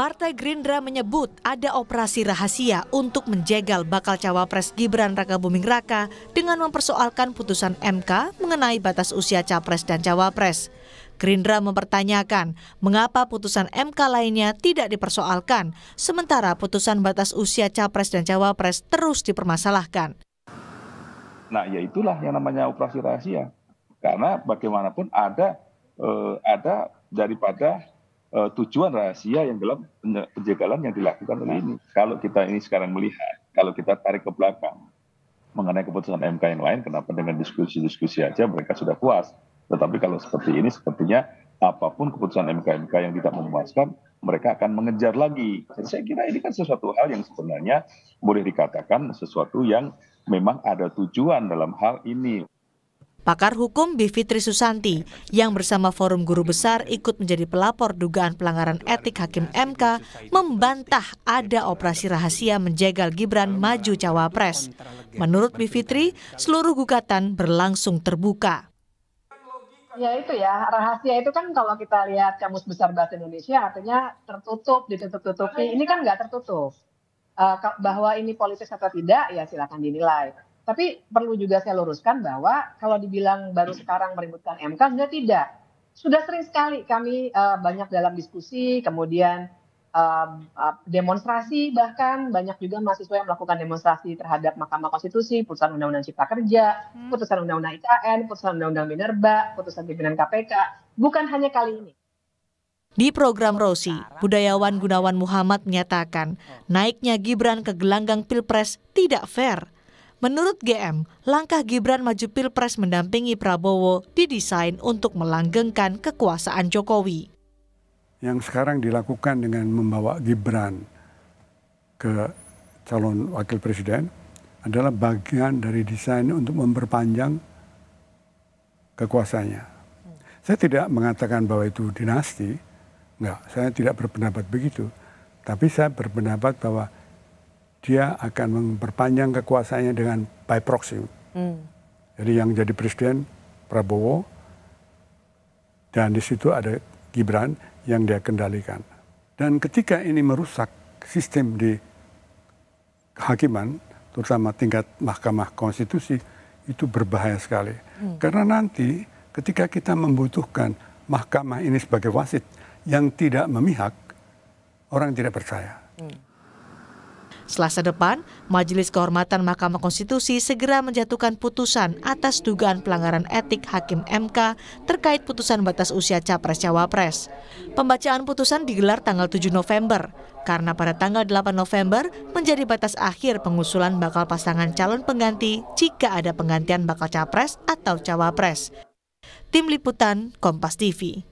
Partai Gerindra menyebut ada operasi rahasia untuk menjegal bakal cawapres Gibran Raka Buming Raka dengan mempersoalkan putusan MK mengenai batas usia capres dan cawapres. Gerindra mempertanyakan mengapa putusan MK lainnya tidak dipersoalkan, sementara putusan batas usia capres dan cawapres terus dipermasalahkan. Nah, ya itulah yang namanya operasi rahasia. Karena bagaimanapun ada eh, ada daripada Eh, tujuan rahasia yang dalam penjagalan yang dilakukan oleh ini. Kalau kita ini sekarang melihat, kalau kita tarik ke belakang mengenai keputusan MK yang lain, kenapa dengan diskusi-diskusi aja mereka sudah puas. Tetapi kalau seperti ini, sepertinya apapun keputusan MK-MK yang tidak memuaskan, mereka akan mengejar lagi. Saya kira ini kan sesuatu hal yang sebenarnya boleh dikatakan sesuatu yang memang ada tujuan dalam hal ini. Pakar hukum Bivitri Susanti yang bersama Forum Guru Besar ikut menjadi pelapor dugaan pelanggaran etik Hakim MK membantah ada operasi rahasia menjegal Gibran maju cawapres. Menurut Bivitri, seluruh gugatan berlangsung terbuka. Ya itu ya, rahasia itu kan kalau kita lihat Kamus Besar Bahasa Indonesia artinya tertutup, ditutup-tutupi. Ini kan nggak tertutup. Eh, bahwa ini politis atau tidak, ya silakan dinilai tapi perlu juga saya luruskan bahwa kalau dibilang baru sekarang meributkan MK, enggak tidak. Sudah sering sekali kami uh, banyak dalam diskusi, kemudian uh, uh, demonstrasi bahkan banyak juga mahasiswa yang melakukan demonstrasi terhadap Mahkamah Konstitusi, putusan Undang-Undang Cipta Kerja, hmm. putusan Undang-Undang IKN, putusan Undang-Undang Minerba, putusan pimpinan KPK. Bukan hanya kali ini. Di program Rosi, budayawan Gunawan Muhammad menyatakan oh. naiknya Gibran ke gelanggang Pilpres tidak fair Menurut GM, langkah Gibran maju pilpres mendampingi Prabowo didesain untuk melanggengkan kekuasaan Jokowi. Yang sekarang dilakukan dengan membawa Gibran ke calon wakil presiden adalah bagian dari desain untuk memperpanjang kekuasaannya. Saya tidak mengatakan bahwa itu dinasti, enggak, saya tidak berpendapat begitu. Tapi saya berpendapat bahwa dia akan memperpanjang kekuasaannya dengan by proxy. Hmm. Jadi yang jadi presiden Prabowo dan di situ ada Gibran yang dia kendalikan. Dan ketika ini merusak sistem di kehakiman, terutama tingkat Mahkamah Konstitusi, itu berbahaya sekali. Hmm. Karena nanti ketika kita membutuhkan mahkamah ini sebagai wasit yang tidak memihak, orang tidak percaya. Hmm. Selasa depan, Majelis Kehormatan Mahkamah Konstitusi segera menjatuhkan putusan atas dugaan pelanggaran etik Hakim MK terkait putusan batas usia Capres-Cawapres. Pembacaan putusan digelar tanggal 7 November, karena pada tanggal 8 November menjadi batas akhir pengusulan bakal pasangan calon pengganti jika ada penggantian bakal Capres atau Cawapres. Tim Liputan Kompas TV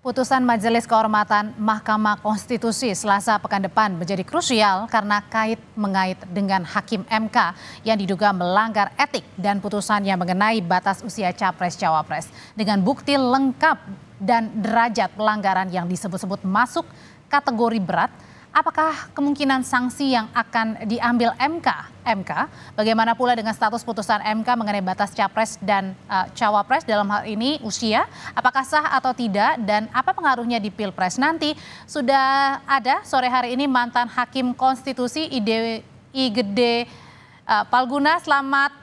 Putusan Majelis Kehormatan Mahkamah Konstitusi Selasa pekan depan menjadi krusial karena kait mengait dengan hakim MK yang diduga melanggar etik dan putusannya mengenai batas usia capres-cawapres dengan bukti lengkap dan derajat pelanggaran yang disebut-sebut masuk kategori berat Apakah kemungkinan sanksi yang akan diambil MK? MK, bagaimana pula dengan status putusan MK mengenai batas capres dan uh, cawapres dalam hal ini usia? Apakah sah atau tidak dan apa pengaruhnya di Pilpres nanti? Sudah ada sore hari ini mantan Hakim Konstitusi Ide uh, Palguna. Selamat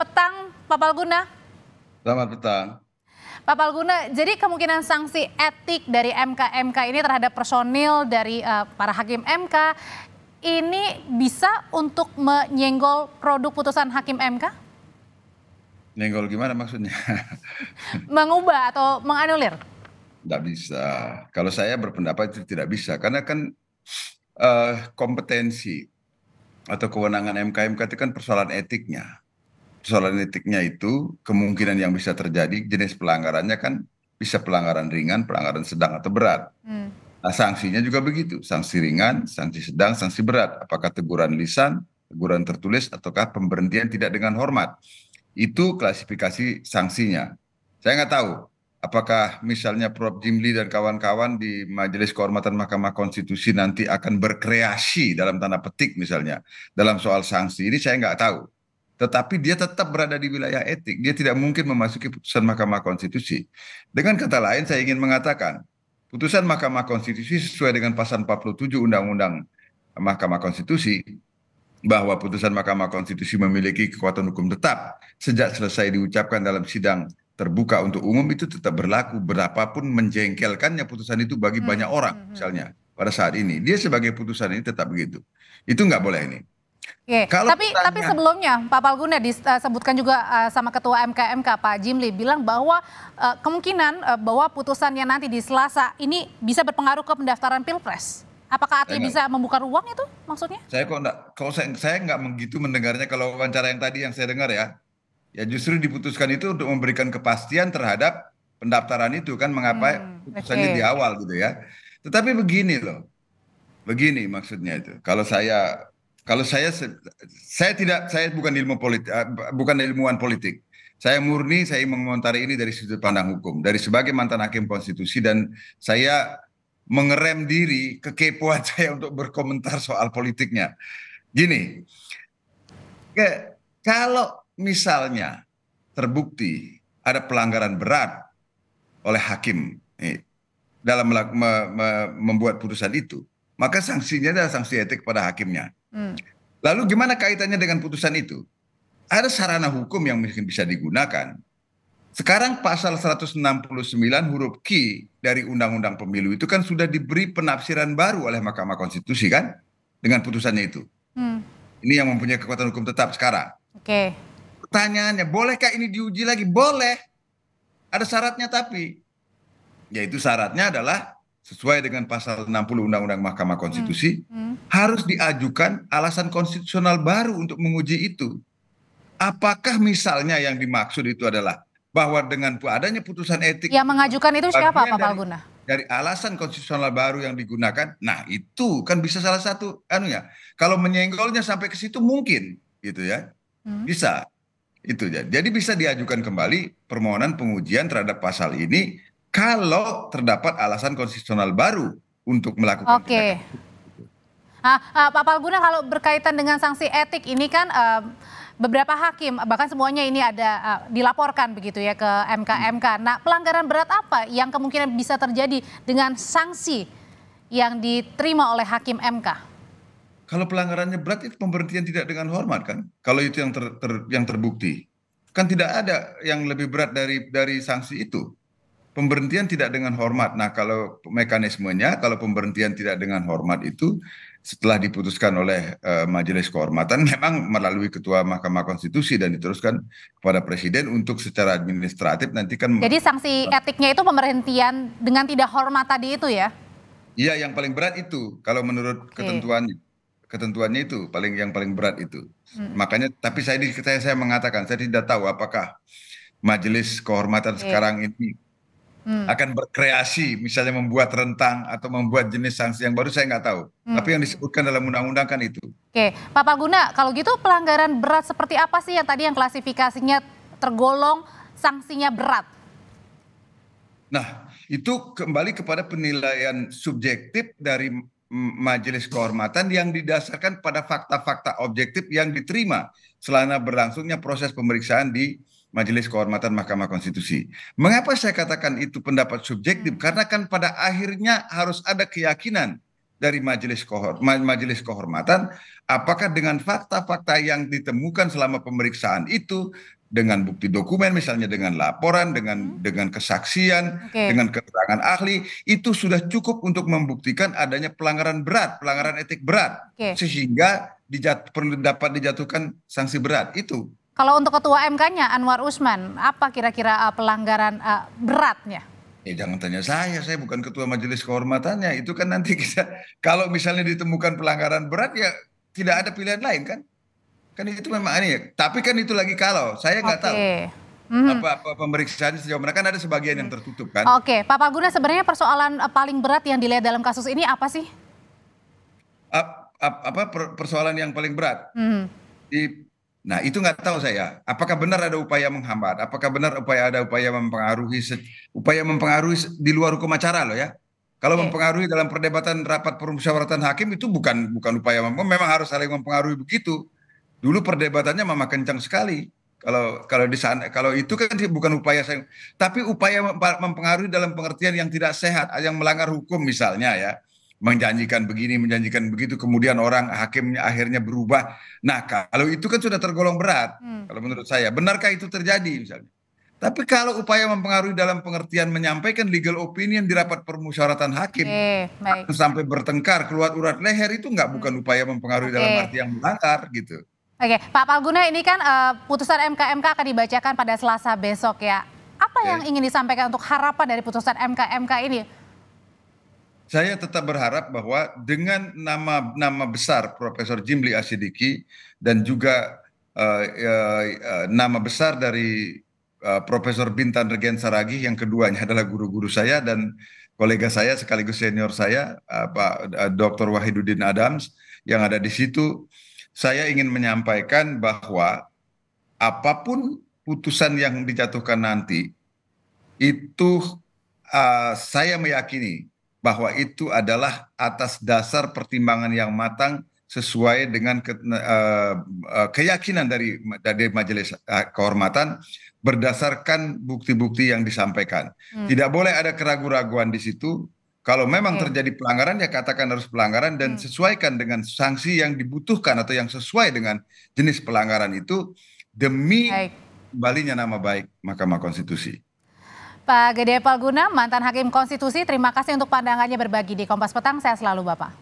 petang, Pak Palguna. Selamat petang. Pak Palguna, jadi kemungkinan sanksi etik dari MK-MK ini terhadap personil dari uh, para hakim MK ini bisa untuk menyenggol produk putusan hakim MK? Nyenggol gimana maksudnya? Mengubah atau menganulir? Tidak bisa. Kalau saya berpendapat itu tidak bisa. Karena kan uh, kompetensi atau kewenangan mk -MK itu kan persoalan etiknya persoalan etiknya itu kemungkinan yang bisa terjadi jenis pelanggarannya kan bisa pelanggaran ringan, pelanggaran sedang atau berat. Hmm. Nah, sanksinya juga begitu, sanksi ringan, sanksi sedang, sanksi berat. Apakah teguran lisan, teguran tertulis ataukah pemberhentian tidak dengan hormat. Itu klasifikasi sanksinya. Saya nggak tahu apakah misalnya Prof. Jimli dan kawan-kawan di Majelis Kehormatan Mahkamah Konstitusi nanti akan berkreasi dalam tanda petik misalnya dalam soal sanksi ini saya nggak tahu. Tetapi dia tetap berada di wilayah etik. Dia tidak mungkin memasuki putusan Mahkamah Konstitusi. Dengan kata lain, saya ingin mengatakan, putusan Mahkamah Konstitusi sesuai dengan pasal 47 Undang-Undang Mahkamah Konstitusi bahwa putusan Mahkamah Konstitusi memiliki kekuatan hukum tetap sejak selesai diucapkan dalam sidang terbuka untuk umum itu tetap berlaku berapapun menjengkelkannya putusan itu bagi hmm, banyak orang hmm, hmm, misalnya pada saat ini dia sebagai putusan ini tetap begitu itu nggak boleh ini Oke, Kalau tapi pertanyaan... tapi sebelumnya Pak Palguna disebutkan eh, juga eh, sama Ketua MKMK Pak Jimli bilang bahwa eh, kemungkinan bahwa bahwa putusannya nanti di Selasa ini bisa berpengaruh ke pendaftaran Pilpres. Apakah artinya bisa membuka ruang itu maksudnya? Saya kok enggak, kalau saya saya nggak begitu mendengarnya kalau wawancara yang tadi yang saya dengar ya. Ya justru diputuskan itu untuk memberikan kepastian terhadap pendaftaran itu kan mengapa hmm, putusannya okay. di awal gitu ya. Tetapi begini loh. Begini maksudnya itu. Kalau saya kalau saya saya tidak saya bukan ilmu politik eh, bukan ilmuwan politik. Saya murni saya mengomentari ini dari sudut pandang hukum, dari sebagai mantan hakim konstitusi dan saya mengerem diri kekepoan saya untuk berkomentar soal politiknya. Gini, ke, kalau misalnya terbukti ada pelanggaran berat oleh hakim eh, dalam me, me, membuat putusan itu, maka sanksinya adalah sanksi etik pada hakimnya. Hmm. Lalu gimana kaitannya dengan putusan itu? Ada sarana hukum yang mungkin bisa digunakan. Sekarang pasal 169 huruf Q dari Undang-Undang Pemilu itu kan sudah diberi penafsiran baru oleh Mahkamah Konstitusi kan dengan putusannya itu. Hmm. Ini yang mempunyai kekuatan hukum tetap sekarang. Oke. Okay. Pertanyaannya, bolehkah ini diuji lagi? Boleh. Ada syaratnya tapi yaitu syaratnya adalah sesuai dengan pasal 60 Undang-Undang Mahkamah Konstitusi hmm. Hmm. harus diajukan alasan konstitusional baru untuk menguji itu. Apakah misalnya yang dimaksud itu adalah bahwa dengan adanya putusan etik yang mengajukan itu siapa Pak Palguna? Dari, alasan konstitusional baru yang digunakan. Nah, itu kan bisa salah satu anu ya. Kalau menyenggolnya sampai ke situ mungkin gitu ya. Hmm. Bisa. Itu ya. Jadi bisa diajukan kembali permohonan pengujian terhadap pasal ini kalau terdapat alasan konstitusional baru untuk melakukan Oke. Okay. Nah, ah, Pak Palguna kalau berkaitan dengan sanksi etik ini kan uh, beberapa hakim bahkan semuanya ini ada uh, dilaporkan begitu ya ke MK MK. Hmm. Nah, pelanggaran berat apa yang kemungkinan bisa terjadi dengan sanksi yang diterima oleh hakim MK? Kalau pelanggarannya berat itu pemberhentian tidak dengan hormat kan? Kalau itu yang ter, ter, yang terbukti kan tidak ada yang lebih berat dari dari sanksi itu pemberhentian tidak dengan hormat. Nah, kalau mekanismenya, kalau pemberhentian tidak dengan hormat itu setelah diputuskan oleh uh, Majelis Kehormatan memang melalui Ketua Mahkamah Konstitusi dan diteruskan kepada Presiden untuk secara administratif nanti kan. Jadi sanksi etiknya itu pemberhentian dengan tidak hormat tadi itu ya? Iya, yang paling berat itu kalau menurut okay. ketentuan ketentuannya itu paling yang paling berat itu. Hmm. Makanya tapi saya saya saya mengatakan saya tidak tahu apakah majelis kehormatan okay. sekarang ini hmm. akan berkreasi misalnya membuat rentang atau membuat jenis sanksi yang baru saya nggak tahu hmm. tapi yang disebutkan dalam undang-undang kan itu oke Pak Palguna kalau gitu pelanggaran berat seperti apa sih yang tadi yang klasifikasinya tergolong sanksinya berat nah itu kembali kepada penilaian subjektif dari majelis kehormatan yang didasarkan pada fakta-fakta objektif yang diterima selama berlangsungnya proses pemeriksaan di Majelis Kehormatan Mahkamah Konstitusi. Mengapa saya katakan itu pendapat subjektif? Hmm. Karena kan pada akhirnya harus ada keyakinan dari majelis majelis kehormatan apakah dengan fakta-fakta yang ditemukan selama pemeriksaan itu dengan bukti dokumen misalnya dengan laporan dengan hmm. dengan kesaksian okay. dengan keterangan ahli itu sudah cukup untuk membuktikan adanya pelanggaran berat pelanggaran etik berat okay. sehingga dijat, perlu dapat dijatuhkan sanksi berat itu kalau untuk ketua MK-nya Anwar Usman apa kira-kira uh, pelanggaran uh, beratnya Eh, jangan tanya saya, saya bukan ketua majelis kehormatannya. Itu kan nanti kita kalau misalnya ditemukan pelanggaran berat ya tidak ada pilihan lain kan? Kan itu memang aneh. Tapi kan itu lagi kalau. Saya nggak okay. tahu. Mhm. Apa, apa pemeriksaan sejauh mana kan ada sebagian yang tertutup kan? Oke, okay. Pak Palguna sebenarnya persoalan eh, paling berat yang dilihat dalam kasus ini apa sih? Ap, ap, apa persoalan yang paling berat? Mm. Di, nah itu nggak tahu saya. Apakah benar ada upaya menghambat? Apakah benar upaya ada upaya mempengaruhi upaya mempengaruhi di luar hukum acara loh ya? Kalau okay. mempengaruhi dalam perdebatan rapat permusyawaratan hakim itu bukan bukan upaya memang harus saling mempengaruhi begitu. Dulu perdebatannya mama kencang sekali. Kalau kalau di sana kalau itu kan bukan upaya saya, tapi upaya mempengaruhi dalam pengertian yang tidak sehat, yang melanggar hukum misalnya ya menjanjikan begini, menjanjikan begitu, kemudian orang hakimnya akhirnya berubah. Nah, kalau itu kan sudah tergolong berat, hmm. kalau menurut saya. Benarkah itu terjadi misalnya? Tapi kalau upaya mempengaruhi dalam pengertian menyampaikan legal opinion di rapat permusyawaratan hakim okay, sampai bertengkar keluar urat leher itu nggak hmm. bukan upaya mempengaruhi okay. dalam arti yang melanggar gitu. Oke, Pak Palguna ini kan uh, putusan MKMK akan dibacakan pada Selasa besok ya. Apa Oke. yang ingin disampaikan untuk harapan dari putusan MKMK ini? Saya tetap berharap bahwa dengan nama-nama besar Profesor Jimli Asidiki dan juga uh, uh, uh, nama besar dari uh, Profesor Bintan Regen Saragi yang keduanya adalah guru-guru saya dan kolega saya sekaligus senior saya uh, Pak uh, Dr. Wahiduddin Adams yang ada di situ saya ingin menyampaikan bahwa apapun putusan yang dijatuhkan nanti itu uh, saya meyakini bahwa itu adalah atas dasar pertimbangan yang matang sesuai dengan ke, uh, uh, keyakinan dari dari majelis kehormatan berdasarkan bukti-bukti yang disampaikan. Hmm. Tidak boleh ada keraguan-keraguan di situ kalau memang terjadi pelanggaran ya katakan harus pelanggaran dan hmm. sesuaikan dengan sanksi yang dibutuhkan atau yang sesuai dengan jenis pelanggaran itu demi baik. kembalinya nama baik Mahkamah Konstitusi. Pak Gede Palguna, mantan Hakim Konstitusi, terima kasih untuk pandangannya berbagi di Kompas Petang. Saya selalu Bapak.